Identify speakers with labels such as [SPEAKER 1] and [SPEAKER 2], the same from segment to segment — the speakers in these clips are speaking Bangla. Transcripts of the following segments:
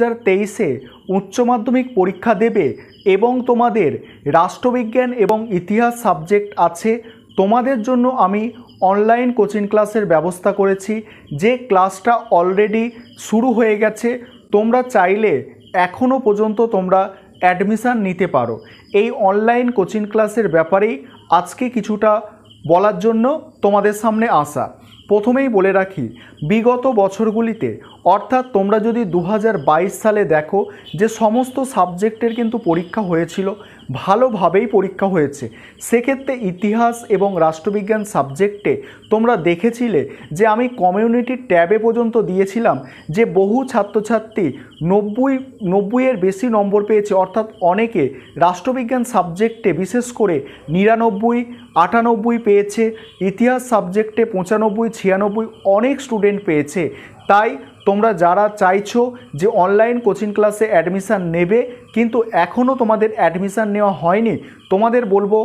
[SPEAKER 1] হাজার তেইশে উচ্চ মাধ্যমিক পরীক্ষা দেবে এবং তোমাদের রাষ্ট্রবিজ্ঞান এবং ইতিহাস সাবজেক্ট আছে তোমাদের জন্য আমি অনলাইন কোচিং ক্লাসের ব্যবস্থা করেছি যে ক্লাসটা অলরেডি শুরু হয়ে গেছে তোমরা চাইলে এখনও পর্যন্ত তোমরা অ্যাডমিশান নিতে পারো এই অনলাইন কোচিং ক্লাসের ব্যাপারেই আজকে কিছুটা বলার জন্য তোমাদের সামনে আসা প্রথমেই বলে রাখি বিগত বছরগুলিতে অর্থাৎ তোমরা যদি দু সালে দেখো যে সমস্ত সাবজেক্টের কিন্তু পরীক্ষা হয়েছিল ভালোভাবেই পরীক্ষা হয়েছে সেক্ষেত্রে ইতিহাস এবং রাষ্ট্রবিজ্ঞান সাবজেক্টে তোমরা দেখেছিলে যে আমি কমিউনিটি ট্যাবে পর্যন্ত দিয়েছিলাম যে বহু ছাত্রছাত্রী নব্বই নব্বইয়ের বেশি নম্বর পেয়েছে অর্থাৎ অনেকে রাষ্ট্রবিজ্ঞান সাবজেক্টে বিশেষ করে নিরানব্বই আটানব্বই পেয়েছে ইতিহাস সাবজেক্টে পঁচানব্বই ছিয়ানব্বই অনেক স্টুডেন্ট পেয়েছে তাই তোমরা যারা চাইছো যে অনলাইন কোচিং ক্লাসে অ্যাডমিশান নেবে কিন্তু এখনও তোমাদের অ্যাডমিশান নেওয়া হয়নি তোমাদের বলবো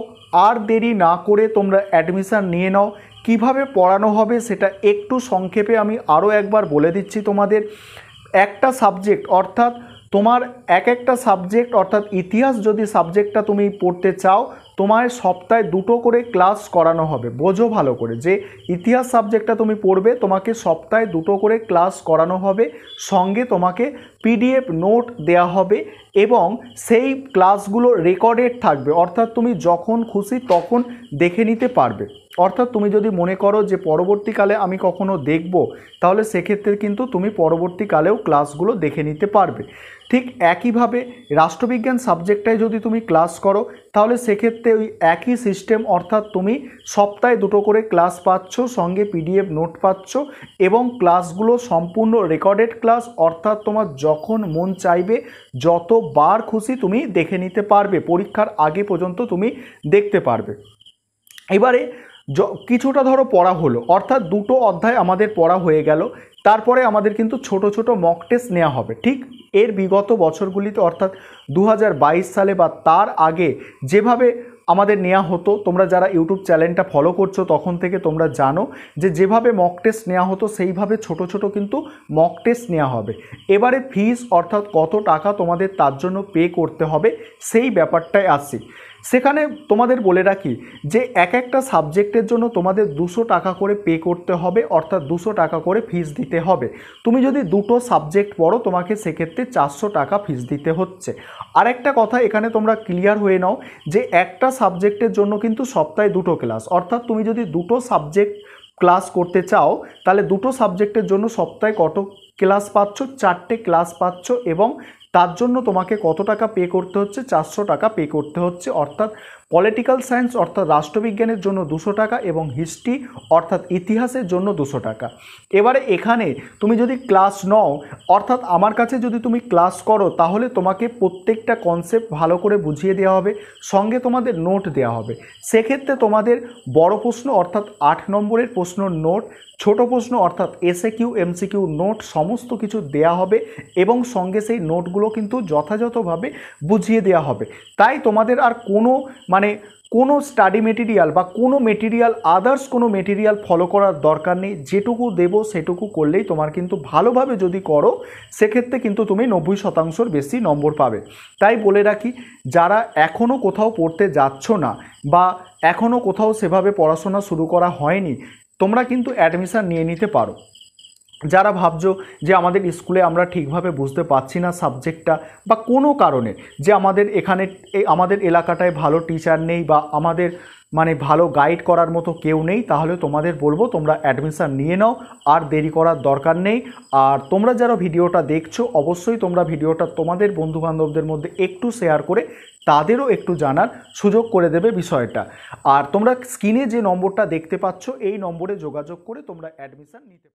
[SPEAKER 1] আর দেরি না করে তোমরা অ্যাডমিশান নিয়ে নাও কিভাবে পড়ানো হবে সেটা একটু সংক্ষেপে আমি আরও একবার বলে দিচ্ছি তোমাদের একটা সাবজেক্ট অর্থাৎ তোমার এক একটা সাবজেক্ট অর্থাৎ ইতিহাস যদি সাবজেক্টটা তুমি পড়তে চাও তোমায় সপ্তাহে দুটো করে ক্লাস করানো হবে বোঝো ভালো করে যে ইতিহাস সাবজেক্টটা তুমি পড়বে তোমাকে সপ্তাহে দুটো করে ক্লাস করানো হবে সঙ্গে তোমাকে পিডিএফ নোট দেয়া হবে এবং সেই ক্লাসগুলো রেকর্ডেড থাকবে অর্থাৎ তুমি যখন খুশি তখন দেখে নিতে পারবে অর্থাৎ তুমি যদি মনে করো যে পরবর্তীকালে আমি কখনো দেখব তাহলে সেক্ষেত্রে কিন্তু তুমি পরবর্তীকালেও ক্লাসগুলো দেখে নিতে পারবে ঠিক একইভাবে রাষ্ট্রবিজ্ঞান সাবজেক্টটায় যদি তুমি ক্লাস করো তাহলে সেক্ষেত্রে ওই একই সিস্টেম অর্থাৎ তুমি সপ্তাহে দুটো করে ক্লাস পাচ্ছ সঙ্গে পিডিএফ নোট পাচ্ছ এবং ক্লাসগুলো সম্পূর্ণ রেকর্ডেড ক্লাস অর্থাৎ তোমার যখন মন চাইবে যতবার খুশি তুমি দেখে নিতে পারবে পরীক্ষার আগে পর্যন্ত তুমি দেখতে পারবে এবারে কিছুটা ধরো পড়া হলো অর্থাৎ দুটো অধ্যায় আমাদের পড়া হয়ে গেল তারপরে আমাদের কিন্তু ছোট ছোট মক টেস্ট নেওয়া হবে ঠিক এর বিগত বছরগুলিতে অর্থাৎ দু সালে বা তার আগে যেভাবে আমাদের নেওয়া হতো তোমরা যারা ইউটিউব চ্যানেলটা ফলো করছো তখন থেকে তোমরা জানো যে যেভাবে মক টেস্ট নেওয়া হতো সেইভাবে ছোট ছোট কিন্তু মক টেস্ট নেওয়া হবে এবারে ফিস অর্থাৎ কত টাকা তোমাদের তার জন্য পে করতে হবে সেই ব্যাপারটাই আসি সেখানে তোমাদের বলে রাখি যে এক একটা সাবজেক্টের জন্য তোমাদের দুশো টাকা করে পে করতে হবে অর্থাৎ দুশো টাকা করে ফিস দিতে হবে তুমি যদি দুটো সাবজেক্ট পড়ো তোমাকে সেক্ষেত্রে চারশো টাকা ফিস দিতে হচ্ছে আর একটা কথা এখানে তোমরা ক্লিয়ার হয়ে নাও যে একটা সাবজেক্টের জন্য কিন্তু সপ্তাহে দুটো ক্লাস অর্থাৎ তুমি যদি দুটো সাবজেক্ট ক্লাস করতে চাও তাহলে দুটো সাবজেক্টের জন্য সপ্তাহে কত ক্লাস পাচ্ছ চারটে ক্লাস পাচ্ছ এবং তার জন্য তোমাকে কত টাকা পে করতে হচ্ছে চারশো টাকা পে করতে হচ্ছে অর্থাৎ পলিটিক্যাল সায়েন্স অর্থাৎ রাষ্ট্রবিজ্ঞানের জন্য দুশো টাকা এবং হিস্ট্রি অর্থাৎ ইতিহাসের জন্য দুশো টাকা এবারে এখানে তুমি যদি ক্লাস নও অর্থাৎ আমার কাছে যদি তুমি ক্লাস করো তাহলে তোমাকে প্রত্যেকটা কনসেপ্ট ভালো করে বুঝিয়ে দেওয়া হবে সঙ্গে তোমাদের নোট দেওয়া হবে সেক্ষেত্রে তোমাদের বড় প্রশ্ন অর্থাৎ আট নম্বরের প্রশ্ন নোট ছোট প্রশ্ন অর্থাৎ এসএ কিউ এমসিকিউ নোট সমস্ত কিছু দেয়া হবে এবং সঙ্গে সেই নোটগুলো কিন্তু যথাযথভাবে বুঝিয়ে দেওয়া হবে তাই তোমাদের আর কোনো মানে মানে কোনো স্টাডি মেটেরিয়াল বা কোনো মেটেরিয়াল আদার্স কোনো মেটেরিয়াল ফলো করার দরকার নেই যেটুকু দেবো সেটুকু করলেই তোমার কিন্তু ভালোভাবে যদি করো সেক্ষেত্রে কিন্তু তুমি নব্বই শতাংশর বেশি নম্বর পাবে তাই বলে রাখি যারা এখনও কোথাও পড়তে যাচ্ছ না বা এখনও কোথাও সেভাবে পড়াশোনা শুরু করা হয়নি তোমরা কিন্তু অ্যাডমিশান নিয়ে নিতে পারো যারা ভাবছো যে আমাদের স্কুলে আমরা ঠিকভাবে বুঝতে পারছি না সাবজেক্টটা বা কোনো কারণে যে আমাদের এখানে আমাদের এলাকাটায় ভালো টিচার নেই বা আমাদের মানে ভালো গাইড করার মতো কেউ নেই তাহলে তোমাদের বলবো তোমরা অ্যাডমিশান নিয়ে নাও আর দেরি করার দরকার নেই আর তোমরা যারা ভিডিওটা দেখছো অবশ্যই তোমরা ভিডিওটা তোমাদের বন্ধুবান্ধবদের মধ্যে একটু শেয়ার করে তাদেরও একটু জানার সুযোগ করে দেবে বিষয়টা আর তোমরা স্ক্রিনে যে নম্বরটা দেখতে পাচ্ছ এই নম্বরে যোগাযোগ করে তোমরা অ্যাডমিশান নিতে